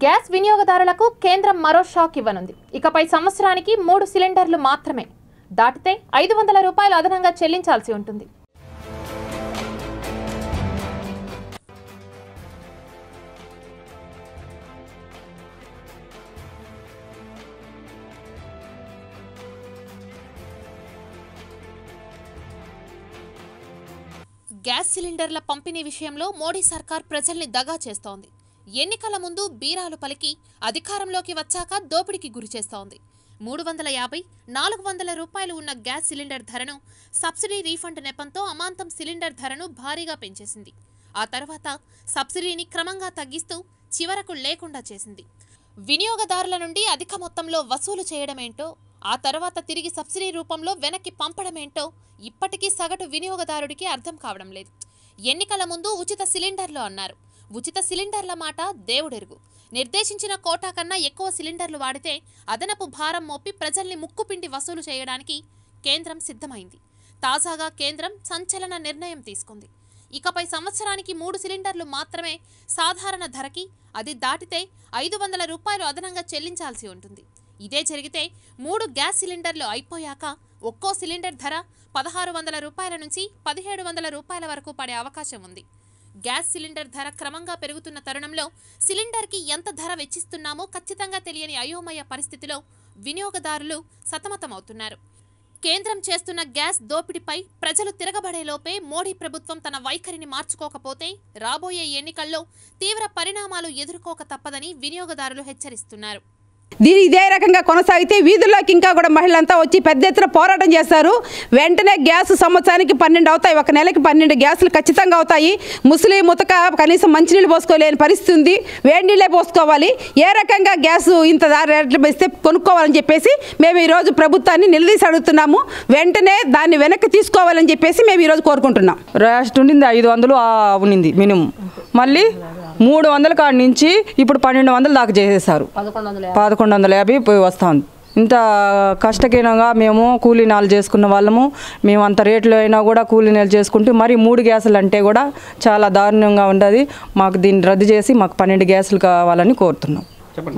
gas వినియోగదారులకు కేంద్రం మరో షాక్ ఇవ్వనుంది ఇకపై సంవత్సరానికి మూడు సిలిండర్లు మాత్రమే దాటితే ఐదు వందల రూపాయలు అదనంగా చెల్లించాల్సి ఉంటుంది గ్యాస్ సిలిండర్ల పంపిణీ విషయంలో మోడీ సర్కార్ ప్రజల్ని దగా చేస్తోంది ఎన్నికల ముందు బీరాలు పలికి అధికారంలోకి వచ్చాక దోపిడీకి గురిచేస్తోంది మూడు వందల యాభై నాలుగు వందల రూపాయలు ఉన్న గ్యాస్ సిలిండర్ ధరను సబ్సిడీ రీఫండ్ నెపంతో అమాంతం సిలిండర్ ధరను భారీగా పెంచేసింది ఆ తర్వాత సబ్సిడీని క్రమంగా తగ్గిస్తూ చివరకు లేకుండా చేసింది వినియోగదారుల నుండి అధిక మొత్తంలో వసూలు చేయడమేంటో ఆ తర్వాత తిరిగి సబ్సిడీ రూపంలో వెనక్కి పంపడమేంటో ఇప్పటికీ సగటు వినియోగదారుడికి అర్థం కావడం లేదు ఎన్నికల ముందు ఉచిత సిలిండర్లు అన్నారు ఉచిత సిలిండర్ల మాట దేవుడెరుగు నిర్దేశించిన కోటా కన్నా ఎక్కువ సిలిండర్లు వాడితే అదనపు భారం మోపి ప్రజల్ని ముక్కుపిండి వసూలు చేయడానికి కేంద్రం సిద్ధమైంది తాజాగా కేంద్రం సంచలన నిర్ణయం తీసుకుంది ఇకపై సంవత్సరానికి మూడు సిలిండర్లు మాత్రమే సాధారణ ధరకి అది దాటితే ఐదు వందల రూపాయలు అదనంగా చెల్లించాల్సి ఉంటుంది ఇదే జరిగితే మూడు గ్యాస్ సిలిండర్లు అయిపోయాక ఒక్కో సిలిండర్ ధర పదహారు వందల రూపాయల నుంచి పదిహేడు వందల రూపాయల వరకు పడే అవకాశం ఉంది గ్యాస్ సిలిండర్ ధర క్రమంగా పెరుగుతున్న తరుణంలో సిలిండర్కి ఎంత ధర వెచ్చిస్తున్నామో ఖచ్చితంగా తెలియని అయోమయ పరిస్థితిలో వినియోగదారులు సతమతమవుతున్నారు కేంద్రం చేస్తున్న గ్యాస్ దోపిడీపై ప్రజలు తిరగబడేలోపే మోడీ ప్రభుత్వం తన వైఖరిని మార్చుకోకపోతే రాబోయే ఎన్నికల్లో తీవ్ర పరిణామాలు ఎదుర్కోక తప్పదని వినియోగదారులు హెచ్చరిస్తున్నారు దీని ఇదే రకంగా కొనసాగితే వీధుల్లోకి ఇంకా కూడా మహిళలంతా వచ్చి పెద్ద ఎత్తున పోరాటం చేస్తారు వెంటనే గ్యాస్ సంవత్సరానికి పన్నెండు అవుతాయి ఒక నెలకి పన్నెండు గ్యాసులు ఖచ్చితంగా అవుతాయి ముస్లిం ముతక కనీసం మంచినీళ్ళు పోసుకోలేని పరిస్థితి ఉంది వేడి నీళ్ళే పోసుకోవాలి ఏ రకంగా గ్యాస్ ఇంత రేట్లు ఇస్తే కొనుక్కోవాలని చెప్పేసి మేము ఈరోజు ప్రభుత్వాన్ని నిలదీసి అడుగుతున్నాము వెంటనే దాన్ని వెనక్కి తీసుకోవాలని చెప్పేసి మేము ఈరోజు కోరుకుంటున్నాం రాష్ట్రం ఉండింది ఐదు వందలు ఉన్నింది మినిమం మళ్ళీ మూడు వందల కాడ నుంచి ఇప్పుడు పన్నెండు వందల దాకా చేసేసారు పదకొండు వందల యాభై పోయి వస్తాను ఇంత కష్టకీనంగా మేము కూలీ నాలు చేసుకున్న వాళ్ళము మేము అంత రేట్లో అయినా కూడా కూలీ నెల చేసుకుంటూ మరి మూడు గ్యాసులు అంటే కూడా చాలా దారుణంగా ఉండదు మాకు దీన్ని రద్దు చేసి మాకు పన్నెండు గ్యాసులు కావాలని కోరుతున్నాం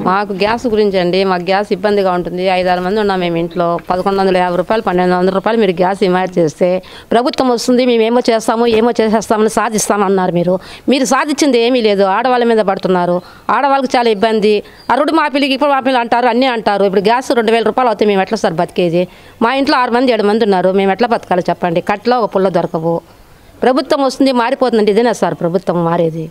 మాకు గ్యాస్ గురించి అండి మాకు గ్యాస్ ఇబ్బందిగా ఉంటుంది ఐదారు మంది ఉన్నాం మేము ఇంట్లో పదకొండు వందల యాభై రూపాయలు పన్నెండు వందల రూపాయలు మీరు గ్యాస్ ఇమాయిడ్ చేస్తే ప్రభుత్వం వస్తుంది మేము ఏమో చేస్తాము ఏమో చేసేస్తామని సాధిస్తామన్నారు మీరు మీరు సాధించింది ఏమీ లేదు ఆడవాళ్ళ మీద పడుతున్నారు ఆడవాళ్ళకి చాలా ఇబ్బంది అరుడు మా పిల్లికి ఇప్పుడు మా పిల్లలు అంటారు అన్నీ అంటారు ఇప్పుడు గ్యాస్ రెండు వేల రూపాయలు అవుతాయి మేము ఎట్లా సార్ బతికేది మా ఇంట్లో ఆరు మంది ఏడు మంది ఉన్నారు మేము ఎట్లా బతకాలి చెప్పండి కట్లో ఒక పుల్ల దొరకవు ప్రభుత్వం వస్తుంది మారిపోతుందండి ఇదేనా సార్ ప్రభుత్వం మారేది